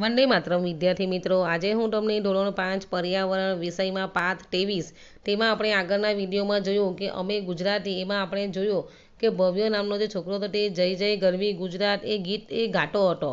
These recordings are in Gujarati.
વંદે માત્ર વિદ્યાર્થી મિત્રો આજે હું તમને ધોરણ પાંચ પર્યાવરણ વિષયમાં પાઠ ત્રેવીસ તેમાં આપણે આગળના વિડીયોમાં જોયું કે અમે ગુજરાતી એમાં આપણે જોયું કે ભવ્ય નામનો જે છોકરો હતો તે જય જય ગરવી ગુજરાત એ ગીત એ ગાતો હતો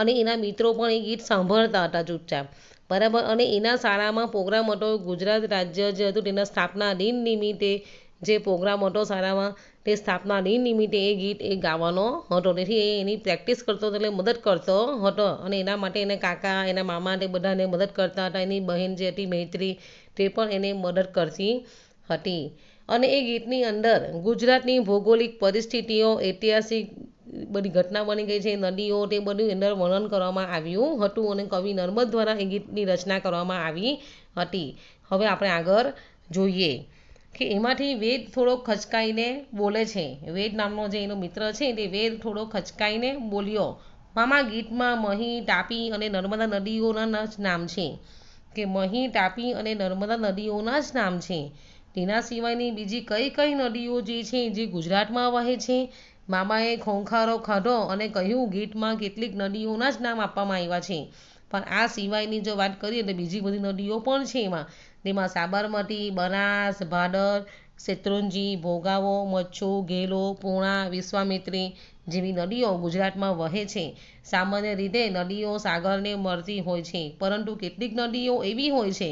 અને એના મિત્રો પણ એ ગીત સાંભળતા હતા ચૂપચાપ બરાબર અને એના શાળામાં પ્રોગ્રામ હતો ગુજરાત રાજ્ય જે હતું તેના સ્થાપના દિન નિમિત્તે જે પ્રોગ્રામ હતો શાળામાં તે સ્થાપના દિન નિમિત્તે એ ગીત એ ગાવાનો હતો તેથી એ એની પ્રેક્ટિસ કરતો હતો એટલે મદદ કરતો હતો અને એના માટે એને કાકા એના મામા તે બધાને મદદ કરતા હતા એની બહેન જે હતી મૈત્રી તે પણ એને મદદ કરતી હતી અને એ ગીતની અંદર ગુજરાતની ભૌગોલિક પરિસ્થિતિઓ ઐતિહાસિક બધી ઘટના બની ગઈ છે નદીઓ તે બધું અંદર વર્ણન કરવામાં આવ્યું હતું અને કવિ નર્મદ દ્વારા એ ગીતની રચના કરવામાં આવી હતી હવે આપણે આગળ જોઈએ કે એમાંથી વેદ થોડો ખચકાઈને બોલે છે વેદ નામનો જે એનો મિત્ર છે તે વેદ થોડો ખચકાઈને બોલ્યો મામા ગીતમાં મહી તાપી અને નર્મદા નદીઓના જ નામ છે કે મહી તાપી અને નર્મદા નદીઓના જ નામ છે તેના સિવાયની બીજી કઈ કઈ નદીઓ જે છે જે ગુજરાતમાં વહે છે મામાએ ખોંખારો ખાધો અને કહ્યું ગીતમાં કેટલીક નદીઓના જ નામ આપવામાં આવ્યા છે પણ આ સિવાયની જો વાત કરીએ તો બીજી બધી નદીઓ પણ છે એમાં જેમાં સાબરમતી બનાસ ભાદર શેત્રુંજી ભોગાવો મચ્છુ ઘેલો પૂણા વિશ્વામિત્રી જેવી નદીઓ ગુજરાતમાં વહે છે સામાન્ય રીતે નદીઓ સાગરને મળતી હોય છે પરંતુ કેટલીક નદીઓ એવી હોય છે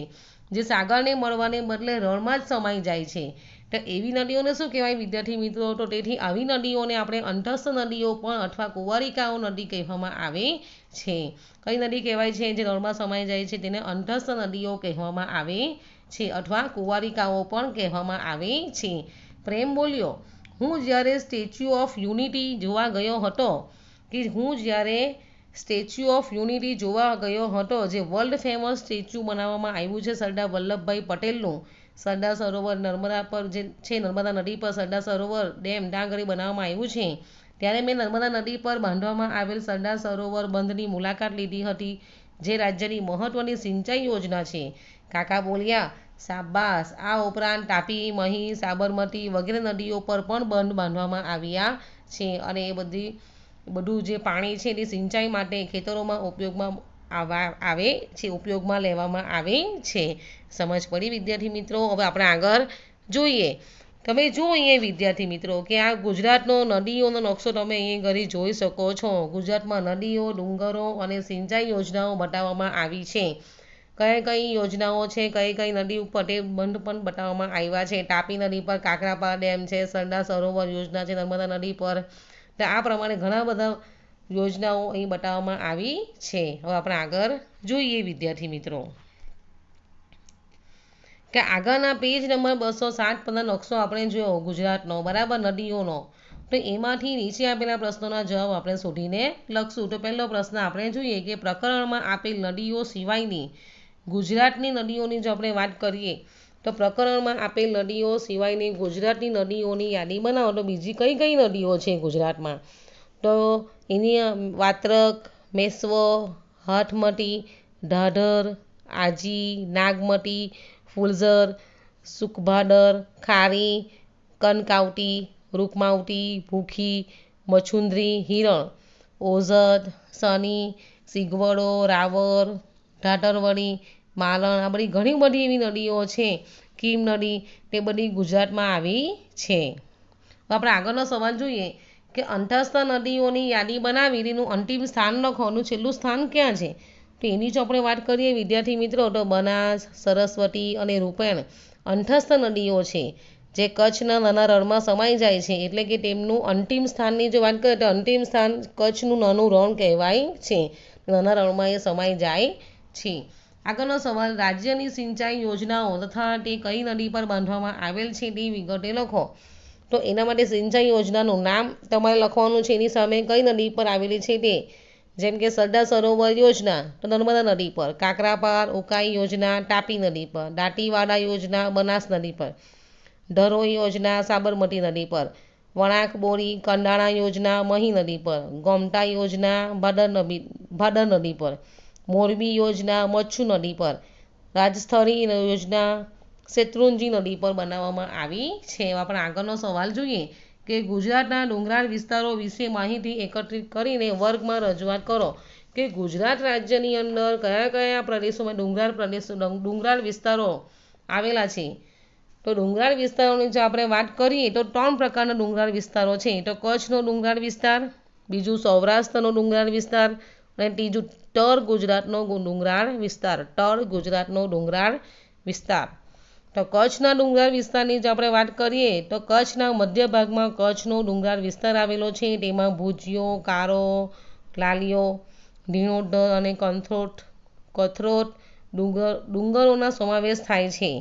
જે સાગરને મળવાને બદલે રણમાં જ સમાઈ જાય છે તો એવી નદીઓને શું કહેવાય વિદ્યાર્થી મિત્રો તો તેથી આવી નદીઓને આપણે અંતસ્થ નદીઓ પણ અથવા કુંવારિકાઓ નદી કહેવામાં આવે છે કઈ નદી કહેવાય છે જે નળમાં સમાઈ જાય છે તેને અંતસ્થ નદીઓ કહેવામાં આવે છે અથવા કુંવારિકાઓ પણ કહેવામાં આવે છે પ્રેમ બોલ્યો હું જ્યારે સ્ટેચ્યુ ઓફ યુનિટી જોવા ગયો હતો કે હું જ્યારે સ્ટેચ્યુ ઓફ યુનિટી જોવા ગયો હતો જે વર્લ્ડ ફેમસ સ્ટેચ્યુ બનાવવામાં આવ્યું છે સરદાર વલ્લભભાઈ પટેલનું સરદાર સરોવર નર્મદા પર જે છે નર્મદા નદી પર સરદાર સરોવર ડેમ ડાંગરી બનાવવામાં આવ્યું છે ત્યારે મેં નર્મદા નદી પર બાંધવામાં આવેલ સરદાર સરોવર બંધની મુલાકાત લીધી હતી જે રાજ્યની મહત્વની સિંચાઈ યોજના છે કાકા બોલ્યા શાબાસ આ ઉપરાંત તાપી મહી સાબરમતી વગેરે નદીઓ પર પણ બંધ બાંધવામાં આવ્યા છે અને એ બધી બધું જે પાણી છે તે સિંચાઈ માટે ખેતરોમાં ઉપયોગમાં આવવા આવે છે ઉપયોગમાં લેવામાં આવે છે સમજ પડી વિદ્યાર્થી મિત્રો હવે આપણે આગળ જોઈએ તમે જો અહીંયા વિદ્યાર્થી મિત્રો કે આ ગુજરાતનો નદીઓનો નકશો તમે અહીંયા ઘરે જોઈ શકો છો ગુજરાતમાં નદીઓ ડુંગરો અને સિંચાઈ યોજનાઓ બતાવવામાં આવી છે કઈ કઈ યોજનાઓ છે કઈ કઈ નદી ઉપર તે બંધ પણ બતાવવામાં આવ્યા છે તાપી નદી પર કાકરાપા ડેમ છે સરદાર સરોવર યોજના છે નર્મદા નદી પર તો આ પ્રમાણે ઘણા બધા યોજનાઓ અહીં બતાવવામાં આવી છે હવે આપણે આગળ જોઈએ વિદ્યાર્થી મિત્રો કે આગળના પેજ નંબર બસો સાત પંદર નકશો આપણે જોયો ગુજરાતનો બરાબર નદીઓનો તો એમાંથી નીચે આપેલા પ્રશ્નોના જવાબ આપણે શોધીને લખશું તો પહેલો પ્રશ્ન આપણે જોઈએ કે પ્રકરણમાં આપેલ નદીઓ સિવાયની ગુજરાતની નદીઓની જો આપણે વાત કરીએ તો પ્રકરણમાં આપેલ નદીઓ સિવાયની ગુજરાતની નદીઓની યાદી બનાવો તો બીજી કઈ કઈ નદીઓ છે ગુજરાતમાં તો એની વાત્રક મેસ્વ હાથમટી ઢાઢર આજી નાગમટી ફુલઝર સુખભાદર ખારી કનકાવટી રૂકમાવટી ભૂખી મછુંદરી હિરણ ઓઝદ સની સિગવડો રાવર ઢાઢરવણી માલણ આ બધી ઘણી બધી એવી નદીઓ છે કીમ નદી તે બધી ગુજરાતમાં આવી છે આપણે આગળનો સવાલ જોઈએ કે અંતસ્થ નદીઓની યાદી બનાવી તેનું અંતિમ સ્થાન લખવાનું છેલ્લું સ્થાન ક્યાં છે તો એની જો આપણે વાત કરીએ વિદ્યાર્થી મિત્રો તો બનાસ સરસ્વતી અને રૂપેણ અંઠસ્થ નદીઓ છે જે કચ્છના નાના રણમાં સમાઈ જાય છે એટલે કે તેમનું અંતિમ સ્થાનની જો વાત કરીએ તો અંતિમ સ્થાન કચ્છનું નાનું રણ કહેવાય છે નાના રણમાં એ સમાઈ જાય છે આગળનો સવાલ રાજ્યની સિંચાઈ યોજનાઓ તથા તે કઈ નદી પર બાંધવામાં આવેલ છે તે વિગતે લખો તો એના માટે સિંચાઈ યોજનાનું નામ તમારે લખવાનું છે એની સામે કઈ નદી પર આવેલી છે તે જેમ કે સરદાર સરોવર યોજના તો નર્મદા નદી પર કાકરાપાર ઉકાઈ યોજના તાપી નદી પર દાંટીવાડા યોજના બનાસ નદી પર ધરોઈ યોજના સાબરમતી નદી પર વણાક બોરી કંડાણા યોજના મહી નદી પર ગોમટા યોજના ભાદર નદી ભાદર નદી પર મોરબી યોજના મચ્છુ નદી પર રાજસ્થળી યોજના શેત્રુંજી નદી પર બનાવવામાં આવી છે એવા પણ આગળનો સવાલ જોઈએ કે ગુજરાતના ડુંગરાળ વિસ્તારો વિશે માહિતી એકત્રિત કરીને વર્ગમાં રજૂઆત કરો કે ગુજરાત રાજ્યની અંદર કયા કયા પ્રદેશોમાં ડુંગરાળ પ્રદેશો ડુંગરાળ વિસ્તારો આવેલા છે તો ડુંગરાળ વિસ્તારોની જો આપણે વાત કરીએ તો ત્રણ પ્રકારના ડુંગરાળ વિસ્તારો છે તો કચ્છનો ડુંગરાળ વિસ્તાર બીજું સૌરાષ્ટ્રનો ડુંગરાળ વિસ્તાર અને ત્રીજું ટર ગુજરાતનો ડુંગરાળ વિસ્તાર ટર ગુજરાતનો ડુંગરાળ વિસ્તાર તો કચ્છના ડુંગરાળ વિસ્તારની જ આપણે વાત કરીએ તો કચ્છના મધ્ય ભાગમાં કચ્છનો ડુંગરાળ વિસ્તાર આવેલો છે તેમાં ભુજિયો કારો લાલીઓ ધીણોધર અને કંથ્રોટ કથરોટ ડુંગર ડુંગરોના સમાવેશ થાય છે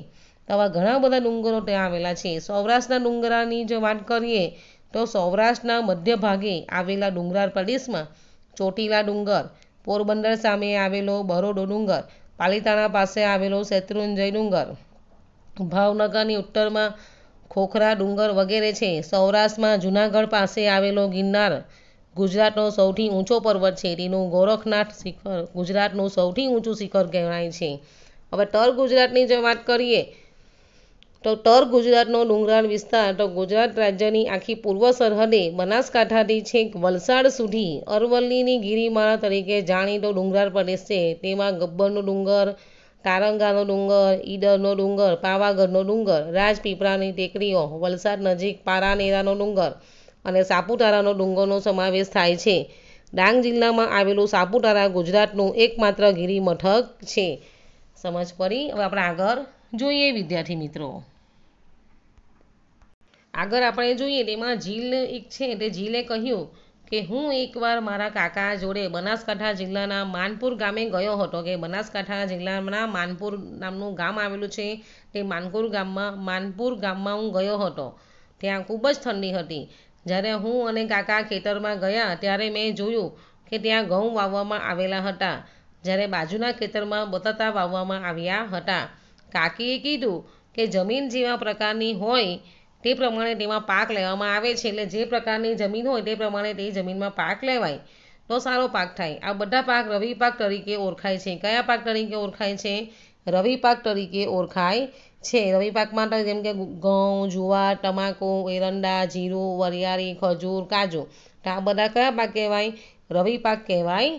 આવા ઘણા બધા ડુંગરો ત્યાં આવેલા છે સૌરાષ્ટ્રના ડુંગરાની જો વાત કરીએ તો સૌરાષ્ટ્રના મધ્ય ભાગે આવેલા ડુંગરાળ પ્રદેશમાં ચોટીલા ડુંગર પોરબંદર સામે આવેલો બરોડો ડુંગર પાલિતાણા પાસે આવેલો શેત્રુંજય ડુંગર ભાવનગરની ઉત્તરમાં ખોખરા ડુંગર વગેરે છે સૌરાષ્ટ્રમાં જૂનાગઢ પાસે આવેલો ગિરનાર ગુજરાતનો સૌથી ઊંચો પર્વત છે તેનું ગોરખનાથ શિખર ગુજરાતનું સૌથી ઊંચું શિખર કહેવાય છે હવે તર ગુજરાતની જો વાત કરીએ તો તર ગુજરાતનો ડુંગરાળ વિસ્તાર તો ગુજરાત રાજ્યની આખી પૂર્વ સરહદે બનાસકાંઠાથી છેક વલસાડ સુધી અરવલ્લીની ગિરિમાળા તરીકે જાણીતો ડુંગરાળ પ્રદેશ છે તેમાં ગબ્બરનો ડુંગર તારંગાનો ડુંગર ઈડરનો ડુંગર પાવાગઢનો ડુંગર રાજપીપળાની ટેકરીઓ વલસાડ નજીક પારાનેરાનો ડુંગર અને સાપુતારાનો ડુંગરનો સમાવેશ થાય છે ડાંગ જિલ્લામાં આવેલું સાપુતારા ગુજરાતનું એકમાત્ર ગીરી મથક છે સમજ પડી હવે આપણે આગળ જોઈએ વિદ્યાર્થી મિત્રો આગળ આપણે જોઈએ તેમાં ઝીલ એક છે એટલે ઝીલે કહ્યું કે હું એકવાર મારા કાકા જોડે બનાસકાંઠા જિલ્લાના માનપુર ગામે ગયો હતો કે બનાસકાંઠા જિલ્લાના માનપુર નામનું ગામ આવેલું છે તે માનપુર ગામમાં માનપુર ગામમાં હું ગયો હતો ત્યાં ખૂબ જ ઠંડી હતી જ્યારે હું અને કાકા ખેતરમાં ગયા ત્યારે મેં જોયું કે ત્યાં ઘઉં વાવવામાં આવેલા હતા જ્યારે બાજુના ખેતરમાં બટાટા વાવવામાં આવ્યા હતા કાકીએ કીધું કે જમીન જેવા પ્રકારની હોય તે પ્રમાણે તેમાં પાક લેવામાં આવે છે એટલે જે પ્રકારની જમીન હોય તે પ્રમાણે તે જમીનમાં પાક લેવાય તો સારો પાક થાય આ બધા પાક રવિ પાક તરીકે ઓળખાય છે કયા પાક તરીકે ઓળખાય છે રવિ પાક તરીકે ઓળખાય છે રવિ પાકમાં જેમ કે ઘઉં જુવાર તમાકુ એરંડા જીરું વરિયાળી ખજૂર કાજુ તો આ બધા કયા પાક કહેવાય રવિ પાક કહેવાય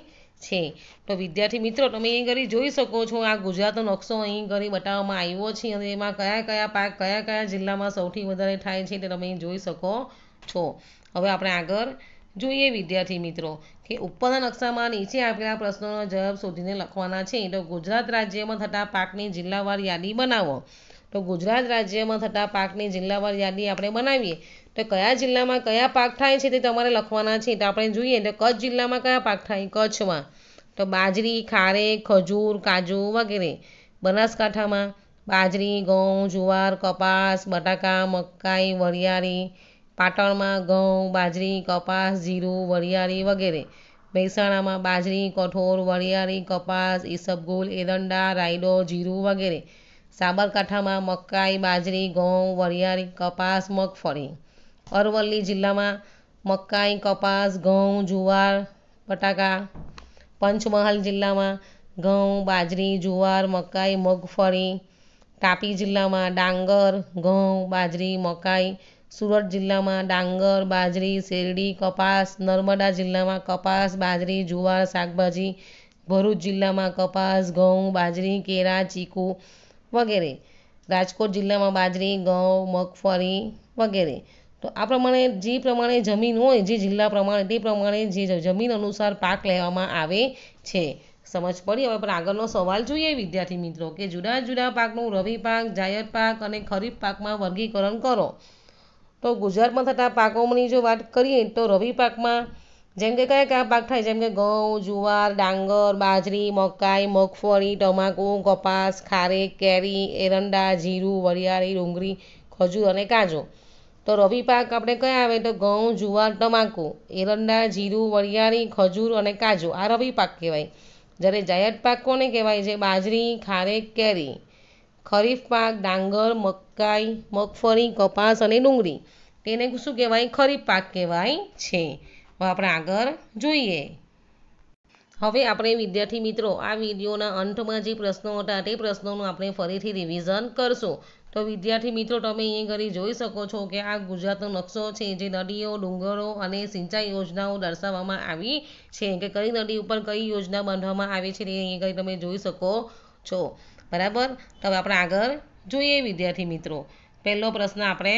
છે તો વિદ્યાર્થી મિત્રો તમે અહીં કરી જોઈ શકો છો આ ગુજરાતનો નકશો અહીં કરી બતાવવામાં આવ્યો છે અને એમાં કયા કયા પાક કયા કયા જિલ્લામાં સૌથી વધારે થાય છે તે તમે જોઈ શકો છો હવે આપણે આગળ જોઈએ વિદ્યાર્થી મિત્રો કે ઉપરના નકશામાં નીચે આપેલા પ્રશ્નોનો જવાબ શોધીને લખવાના છે તો ગુજરાત રાજ્યમાં થતા પાકની જિલ્લાવાર યાદી બનાવો તો ગુજરાત રાજ્યમાં થતા પાકની જિલ્લાવાર યાદી આપણે બનાવીએ તો કયા જિલ્લામાં કયા પાક થાય છે તે તમારે લખવાના છે તો આપણે જોઈએ તો કચ્છ જિલ્લામાં કયા પાક થાય કચ્છમાં તો બાજરી ખારેક ખજૂર કાજુ વગેરે બનાસકાંઠામાં બાજરી ઘઉં જુવાર કપાસ બટાકા મકાઈ વરિયાળી પાટણમાં ઘઉં બાજરી કપાસ જીરું વરિયાળી વગેરે મહેસાણામાં બાજરી કઠોળ વરિયાળી કપાસ ઈસબગુલ એરંડા રાયડો જીરું વગેરે સાબરકાંઠામાં મકાઈ બાજરી ઘઉં વરિયાળી કપાસ મગફળી અરવલ્લી જિલ્લામાં મકાઈ કપાસ ઘઉં જુવાર બટાકા પંચમહાલ જિલ્લામાં ઘઉં બાજરી જુવાર મકાઈ મગફળી તાપી જિલ્લામાં ડાંગર ઘઉં બાજરી મકાઈ સુરત જિલ્લામાં ડાંગર બાજરી શેરડી કપાસ નર્મદા જિલ્લામાં કપાસ બાજરી જુવાર શાકભાજી ભરૂચ જિલ્લામાં કપાસ ઘઉં બાજરી કેળા ચીકુ વગેરે રાજકોટ જિલ્લામાં બાજરી ઘઉં મગફળી વગેરે તો આ પ્રમાણે જે પ્રમાણે જમીન હોય જે જિલ્લા પ્રમાણે તે પ્રમાણે જે જમીન અનુસાર પાક લેવામાં આવે છે સમજ પડી હવે પણ આગળનો સવાલ જોઈએ વિદ્યાર્થી મિત્રો કે જુદા જુદા પાકનું રવિ પાક જાયર પાક અને ખરીફ પાકમાં વર્ગીકરણ કરો તો ગુજરાતમાં થતા પાકોની જો વાત કરીએ તો રવિ પાકમાં જેમ કે કયા કયા પાક થાય જેમ કે ઘઉં જુવાર ડાંગર બાજરી મકાઈ મગફળી ટમાકુ કપાસ ખારેક કેરી એરંડા જીરું વરિયાળી ડુંગળી ખજૂર અને કાજુ તો રવિ પાક આપણે કયા આવે તો ઘઉં જુવાર તમાકુ એરંડા જીરું વરિયાળી ખજૂર અને કાજુ આ રવિ પાક કહેવાય જ્યારે જાયદ પાક કોને કહેવાય છે બાજરી ખારેક કેરી ખરીફ પાક ડાંગર મકાઈ મગફળી કપાસ અને ડુંગળી તેને શું કહેવાય ખરીફ પાક કહેવાય છે હવે આપણે આગળ જોઈએ હવે આપણે વિદ્યાર્થી મિત્રો આ વિડીયોના અંતમાં જે પ્રશ્નો હતા તે પ્રશ્નોનું આપણે ફરીથી રિવિઝન કરશું તો વિદ્યાર્થી મિત્રો તમે અહીં ઘરે જોઈ શકો છો કે આ ગુજરાતનો નકશો છે જે નદીઓ ડુંગરો અને સિંચાઈ યોજનાઓ દર્શાવવામાં આવી છે કે કઈ નદી ઉપર કઈ યોજના બાંધવામાં આવી છે તે અહીં ઘરે તમે જોઈ શકો છો બરાબર હવે આપણે આગળ જોઈએ વિદ્યાર્થી મિત્રો પહેલો પ્રશ્ન આપણે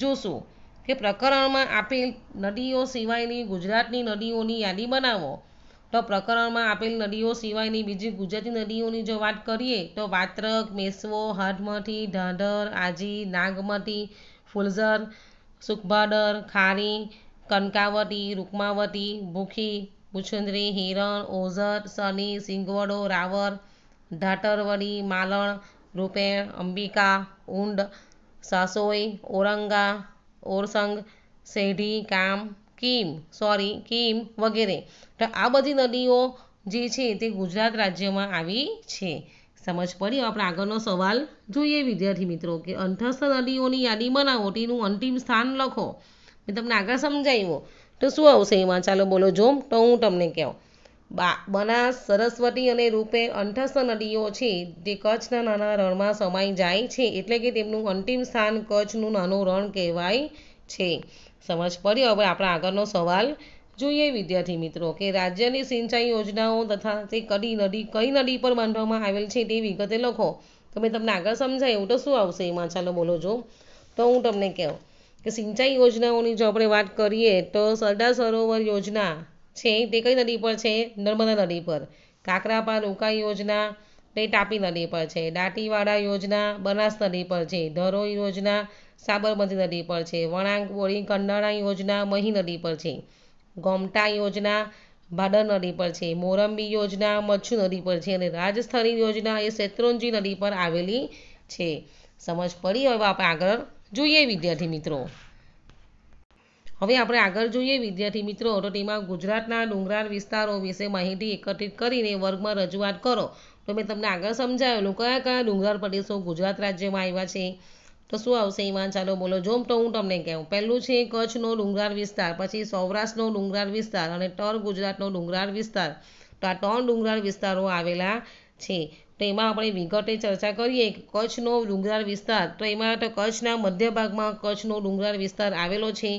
જોશું કે પ્રકરણમાં આપેલ નદીઓ સિવાયની ગુજરાતની નદીઓની યાદી બનાવો તો પ્રકરણમાં આપેલ નદીઓ સિવાયની બીજી ગુજરાતી નદીઓની જો વાત કરીએ તો વાત્રક મેસવો હાથમઠી ઢાઢર આજી નાગમતી ફુલઝર સુખભાદર ખારી કનકાવતી રૂકમાવતી ભૂખી ભૂછુંદરી હિરણ ઓઝર સની સિંગવડો રાવર ધાટરવડી માલણ રૂપેણ અંબિકા ઊંડ સાસોઈ ઓરંગા ઓરસંગ શેઢી કામ કીમ સોરી કીમ વગેરે તો આ બધી નદીઓ જે છે તે ગુજરાત રાજ્યમાં આવી છે સમજ પડી આપણે આગળનો સવાલ જોઈએ વિદ્યાર્થી મિત્રો કે અંઠસ્થ નદીઓની યાદી બનાવો તેનું અંતિમ સ્થાન લખો મેં તમને આગળ સમજાવ્યો તો શું આવશે એમાં ચાલો બોલો જો તો હું તમને કહું બા બનાસ સરસ્વતી અને રૂપે અંઠસ્થ નદીઓ છે તે કચ્છના નાના રણમાં સમાઈ જાય છે એટલે કે તેમનું અંતિમ સ્થાન કચ્છનું નાનું રણ કહેવાય છે સમજ પડી હવે આપણા આગળનો સવાલ જોઈએ વિદ્યાર્થી મિત્રો કે રાજ્યની સિંચાઈ યોજનાઓ તથા તે કડી નદી કઈ નદી પર બાંધવામાં આવેલ છે તે વિગતે લખો તમે તમને આગળ સમજાય એવું તો શું આવશે એમાં ચાલો બોલો જો તો હું તમને કહું કે સિંચાઈ યોજનાઓની જો આપણે વાત કરીએ તો સરદાર સરોવર યોજના છે તે કઈ નદી પર છે નર્મદા નદી પર કાકરાપા રોકાઈ યોજના તે તાપી નદી પર છે દાંટીવાડા યોજના બનાસ નદી પર છે ધરોઈ યોજના સાબરમતી નદી પર છે વણાંક બોળી કંડાણા યોજના મહી નદી પર છે ગોમટા યોજના ભાદર નદી પર છે મોરંબી યોજના મચ્છુ નદી પર છે અને રાજસ્થળી યોજના એ શેત્રુંજી નદી પર આવેલી છે સમજ પડી હવે આપણે આગળ જોઈએ વિદ્યાર્થી મિત્રો હવે આપણે આગળ જોઈએ વિદ્યાર્થી મિત્રો તો તેમાં ગુજરાતના ડુંગરાળ વિસ્તારો વિશે માહિતી એકત્રિત કરીને વર્ગમાં રજૂઆત કરો તો મેં તમને આગળ સમજાવેલું કયા કયા ડુંગરાળ પ્રદેશો ગુજરાત રાજ્યમાં આવ્યા છે તો શું આવશે ઈમાન ચાલો બોલો જોમ તો હું તમને કહું પહેલું છે કચ્છનો ડુંગરાળ વિસ્તાર પછી સૌરાષ્ટ્રનો ડુંગરાળ વિસ્તાર અને ટર ગુજરાતનો ડુંગરાળ વિસ્તાર તો આ ત્રણ ડુંગરાળ વિસ્તારો આવેલા છે તો એમાં આપણે વિગતે ચર્ચા કરીએ કચ્છનો ડુંગરાળ વિસ્તાર તો એમાં તો કચ્છના મધ્ય ભાગમાં કચ્છનો ડુંગરાળ વિસ્તાર આવેલો છે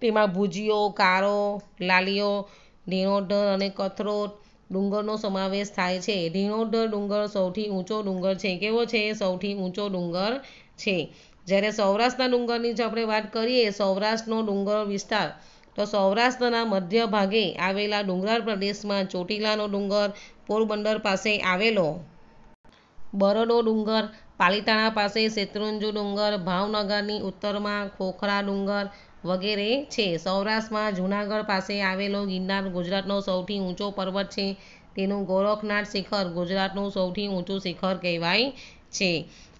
તેમાં ભુજીયો કારો લાલીઓ ધીણોધર અને કથરોટ ડુંગરનો સમાવેશ થાય છે રિણોડ ડુંગર સૌથી ઊંચો ડુંગર છે કેવો છે સૌથી ઊંચો ડુંગર છે જ્યારે સૌરાષ્ટ્રના ડુંગરની જ આપણે વાત કરીએ સૌરાષ્ટ્રનો ડુંગર વિસ્તાર તો સૌરાષ્ટ્રના મધ્ય ભાગે આવેલા ડુંગરાળ પ્રદેશમાં ચોટીલાનો ડુંગર પોરબંદર પાસે આવેલો બરડો ડુંગર પાલીતાણા પાસે શેત્રુંજુ ડુંગર ભાવનગરની ઉત્તરમાં ખોખરા ડુંગર વગેરે છે સૌરાષ્ટ્રમાં જૂનાગઢ પાસે આવેલો ગિરનાર ગુજરાતનો સૌથી ઊંચો પર્વત છે તેનું ગોરખનાથ શિખર ગુજરાતનું સૌથી ઊંચું શિખર કહેવાય છે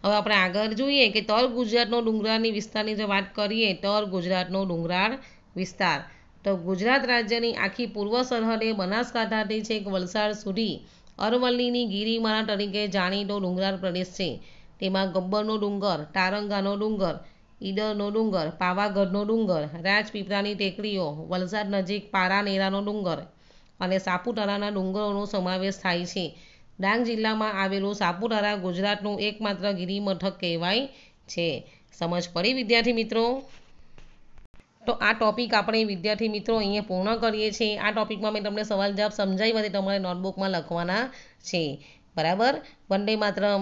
હવે આપણે આગળ જોઈએ કે તર ગુજરાતનો ડુંગરાળની વિસ્તારની જો વાત કરીએ તર ગુજરાતનો ડુંગરાળ વિસ્તાર તો ગુજરાત રાજ્યની આખી પૂર્વ સરહદે બનાસકાંઠાથી છેક વલસાડ સુધી અરવલ્લીની ગિરિમાળા તરીકે જાણીતો ડુંગરાળ પ્રદેશ છે તેમાં ગબ્બરનો ડુંગર તારંગાનો ડુંગર ઈડરનો ડુંગર પાવાગઢનો ડુંગર રાજપીપળાની ટેકરીઓ વલસાડ નજીક પારાનેરાનો ડુંગર અને સાપુતારાના ડુંગરોનો સમાવેશ થાય છે ડાંગ જિલ્લામાં આવેલું સાપુતારા ગુજરાતનું એકમાત્ર ગિરિમથક કહેવાય છે સમજ પડી વિદ્યાર્થી મિત્રો તો આ ટોપિક આપણે વિદ્યાર્થી મિત્રો અહીંયા પૂર્ણ કરીએ છીએ આ ટોપિકમાં મેં તમને સવાલ જવાબ સમજાવી હતી તમારે નોટબુકમાં લખવાના છે બરાબર વંદે માતરમ